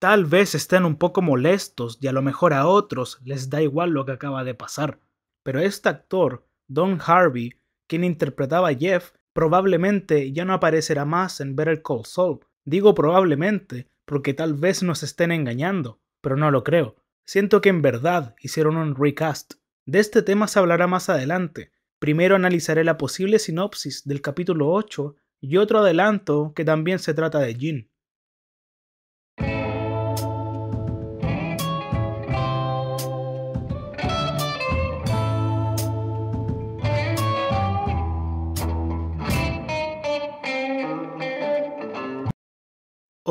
Tal vez estén un poco molestos y a lo mejor a otros les da igual lo que acaba de pasar. Pero este actor, Don Harvey, quien interpretaba a Jeff, probablemente ya no aparecerá más en Better Call Saul. Digo probablemente porque tal vez nos estén engañando, pero no lo creo. Siento que en verdad hicieron un recast. De este tema se hablará más adelante. Primero analizaré la posible sinopsis del capítulo 8 y otro adelanto que también se trata de Jean.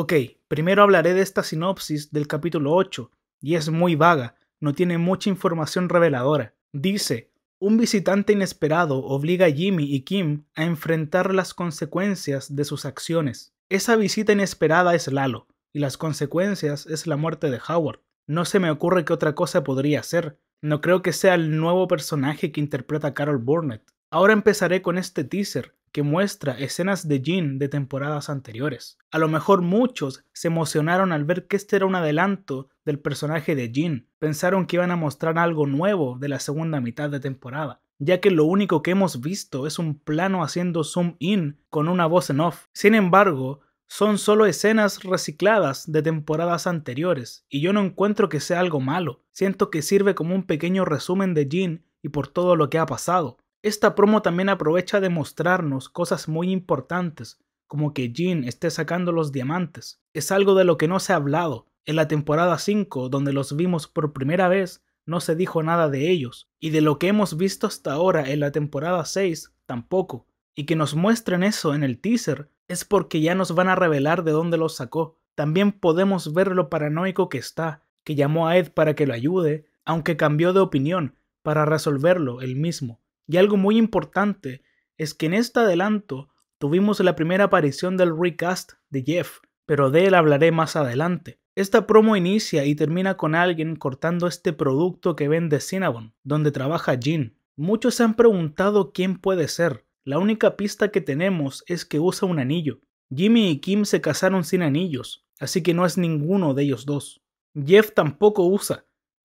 Ok, primero hablaré de esta sinopsis del capítulo 8, y es muy vaga, no tiene mucha información reveladora. Dice, un visitante inesperado obliga a Jimmy y Kim a enfrentar las consecuencias de sus acciones. Esa visita inesperada es Lalo, y las consecuencias es la muerte de Howard. No se me ocurre qué otra cosa podría ser. No creo que sea el nuevo personaje que interpreta Carol Burnett. Ahora empezaré con este teaser, que muestra escenas de Jin de temporadas anteriores. A lo mejor muchos se emocionaron al ver que este era un adelanto del personaje de Jin, pensaron que iban a mostrar algo nuevo de la segunda mitad de temporada, ya que lo único que hemos visto es un plano haciendo zoom in con una voz en off. Sin embargo, son solo escenas recicladas de temporadas anteriores, y yo no encuentro que sea algo malo, siento que sirve como un pequeño resumen de Jin y por todo lo que ha pasado. Esta promo también aprovecha de mostrarnos cosas muy importantes, como que Jean esté sacando los diamantes. Es algo de lo que no se ha hablado. En la temporada 5, donde los vimos por primera vez, no se dijo nada de ellos, y de lo que hemos visto hasta ahora en la temporada 6, tampoco. Y que nos muestren eso en el teaser es porque ya nos van a revelar de dónde los sacó. También podemos ver lo paranoico que está, que llamó a Ed para que lo ayude, aunque cambió de opinión, para resolverlo él mismo. Y algo muy importante es que en este adelanto tuvimos la primera aparición del recast de Jeff, pero de él hablaré más adelante. Esta promo inicia y termina con alguien cortando este producto que vende Cinnabon, donde trabaja Jean. Muchos se han preguntado quién puede ser. La única pista que tenemos es que usa un anillo. Jimmy y Kim se casaron sin anillos, así que no es ninguno de ellos dos. Jeff tampoco usa.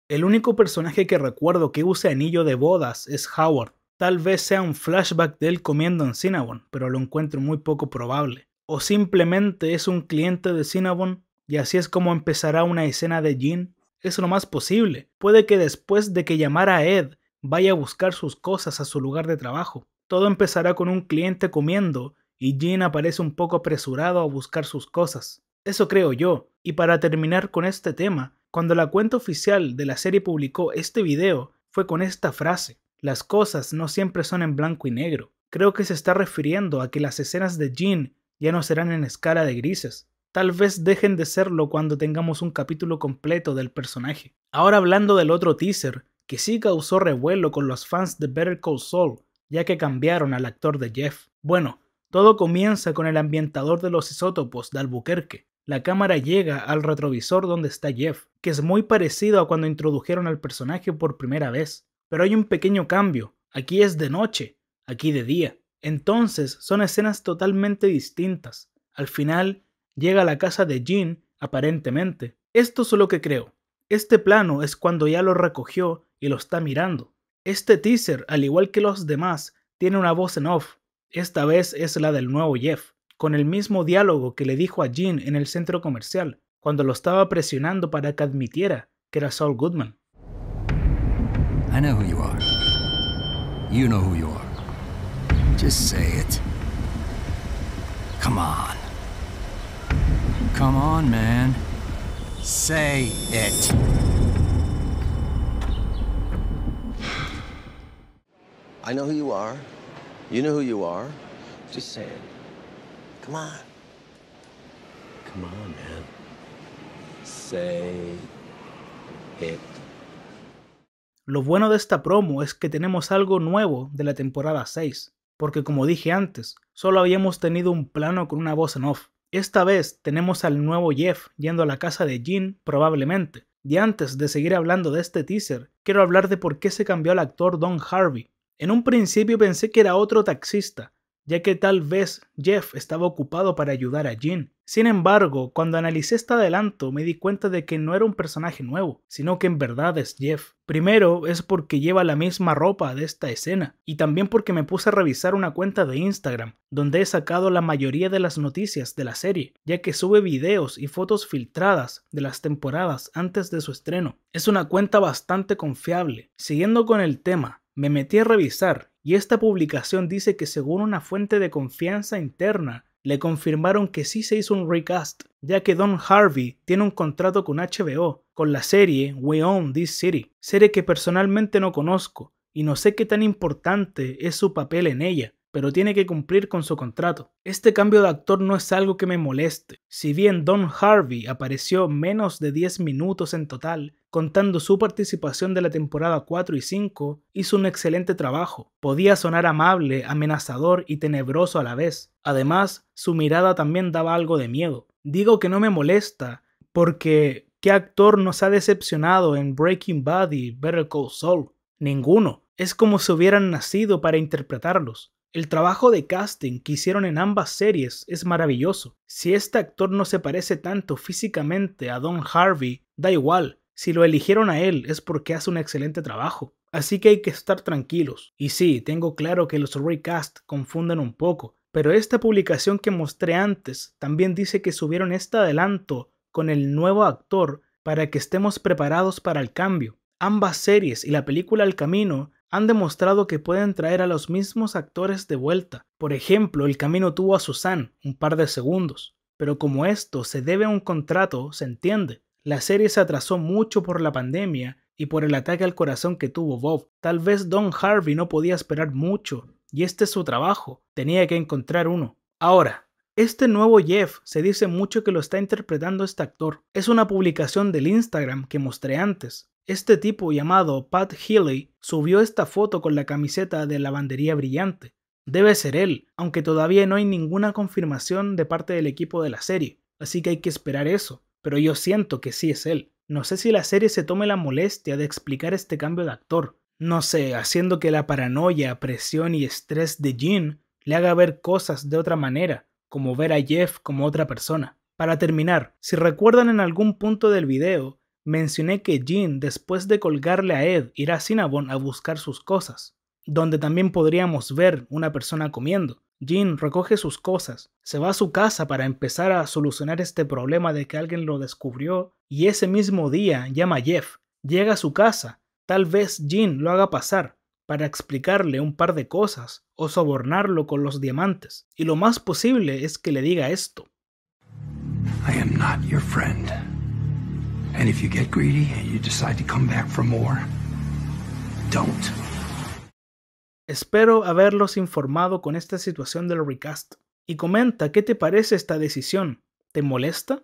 El único personaje que recuerdo que use anillo de bodas es Howard, Tal vez sea un flashback de él comiendo en Cinnabon, pero lo encuentro muy poco probable. O simplemente es un cliente de Cinnabon y así es como empezará una escena de Jean. Es lo más posible. Puede que después de que llamara a Ed, vaya a buscar sus cosas a su lugar de trabajo. Todo empezará con un cliente comiendo y Jean aparece un poco apresurado a buscar sus cosas. Eso creo yo. Y para terminar con este tema, cuando la cuenta oficial de la serie publicó este video, fue con esta frase. Las cosas no siempre son en blanco y negro. Creo que se está refiriendo a que las escenas de Jean ya no serán en escala de grises. Tal vez dejen de serlo cuando tengamos un capítulo completo del personaje. Ahora hablando del otro teaser, que sí causó revuelo con los fans de Better Call Saul, ya que cambiaron al actor de Jeff. Bueno, todo comienza con el ambientador de los isótopos de Albuquerque. La cámara llega al retrovisor donde está Jeff, que es muy parecido a cuando introdujeron al personaje por primera vez. Pero hay un pequeño cambio. Aquí es de noche, aquí de día. Entonces son escenas totalmente distintas. Al final, llega a la casa de Jean, aparentemente. Esto es lo que creo. Este plano es cuando ya lo recogió y lo está mirando. Este teaser, al igual que los demás, tiene una voz en off. Esta vez es la del nuevo Jeff, con el mismo diálogo que le dijo a Jean en el centro comercial, cuando lo estaba presionando para que admitiera que era Saul Goodman. I know who you are. You know who you are. Just say it. Come on. Come on, man. Say it. I know who you are. You know who you are. Just say it. Come on. Come on, man. Say it. Lo bueno de esta promo es que tenemos algo nuevo de la temporada 6, porque como dije antes, solo habíamos tenido un plano con una voz en off. Esta vez tenemos al nuevo Jeff yendo a la casa de Jean probablemente. Y antes de seguir hablando de este teaser, quiero hablar de por qué se cambió al actor Don Harvey. En un principio pensé que era otro taxista, ya que tal vez Jeff estaba ocupado para ayudar a Jean. Sin embargo, cuando analicé este adelanto me di cuenta de que no era un personaje nuevo, sino que en verdad es Jeff. Primero es porque lleva la misma ropa de esta escena, y también porque me puse a revisar una cuenta de Instagram, donde he sacado la mayoría de las noticias de la serie, ya que sube videos y fotos filtradas de las temporadas antes de su estreno. Es una cuenta bastante confiable. Siguiendo con el tema, me metí a revisar y esta publicación dice que según una fuente de confianza interna, le confirmaron que sí se hizo un recast, ya que Don Harvey tiene un contrato con HBO, con la serie We Own This City, serie que personalmente no conozco, y no sé qué tan importante es su papel en ella, pero tiene que cumplir con su contrato. Este cambio de actor no es algo que me moleste. Si bien Don Harvey apareció menos de 10 minutos en total, contando su participación de la temporada 4 y 5, hizo un excelente trabajo. Podía sonar amable, amenazador y tenebroso a la vez. Además, su mirada también daba algo de miedo. Digo que no me molesta, porque ¿qué actor nos ha decepcionado en Breaking Bad y Better Call Saul? Ninguno. Es como si hubieran nacido para interpretarlos. El trabajo de casting que hicieron en ambas series es maravilloso. Si este actor no se parece tanto físicamente a Don Harvey, da igual, si lo eligieron a él es porque hace un excelente trabajo. Así que hay que estar tranquilos. Y sí, tengo claro que los recast confunden un poco, pero esta publicación que mostré antes también dice que subieron este adelanto con el nuevo actor para que estemos preparados para el cambio. Ambas series y la película al Camino han demostrado que pueden traer a los mismos actores de vuelta. Por ejemplo, el camino tuvo a Susan un par de segundos, pero como esto se debe a un contrato, se entiende. La serie se atrasó mucho por la pandemia y por el ataque al corazón que tuvo Bob. Tal vez Don Harvey no podía esperar mucho, y este es su trabajo, tenía que encontrar uno. Ahora, este nuevo Jeff se dice mucho que lo está interpretando este actor. Es una publicación del Instagram que mostré antes, este tipo llamado Pat Healy subió esta foto con la camiseta de lavandería brillante. Debe ser él, aunque todavía no hay ninguna confirmación de parte del equipo de la serie, así que hay que esperar eso, pero yo siento que sí es él. No sé si la serie se tome la molestia de explicar este cambio de actor, no sé, haciendo que la paranoia, presión y estrés de Jean le haga ver cosas de otra manera, como ver a Jeff como otra persona. Para terminar, si recuerdan en algún punto del video, mencioné que Jean, después de colgarle a Ed, irá a Cinnabon a buscar sus cosas, donde también podríamos ver una persona comiendo. Jean recoge sus cosas, se va a su casa para empezar a solucionar este problema de que alguien lo descubrió y ese mismo día llama a Jeff, llega a su casa, tal vez Jean lo haga pasar para explicarle un par de cosas o sobornarlo con los diamantes, y lo más posible es que le diga esto. I am not your And if you get greedy and you decide to come back for more, don't. Espero haberlos informado con esta situación del recast. Y comenta qué te parece esta decisión. ¿Te molesta?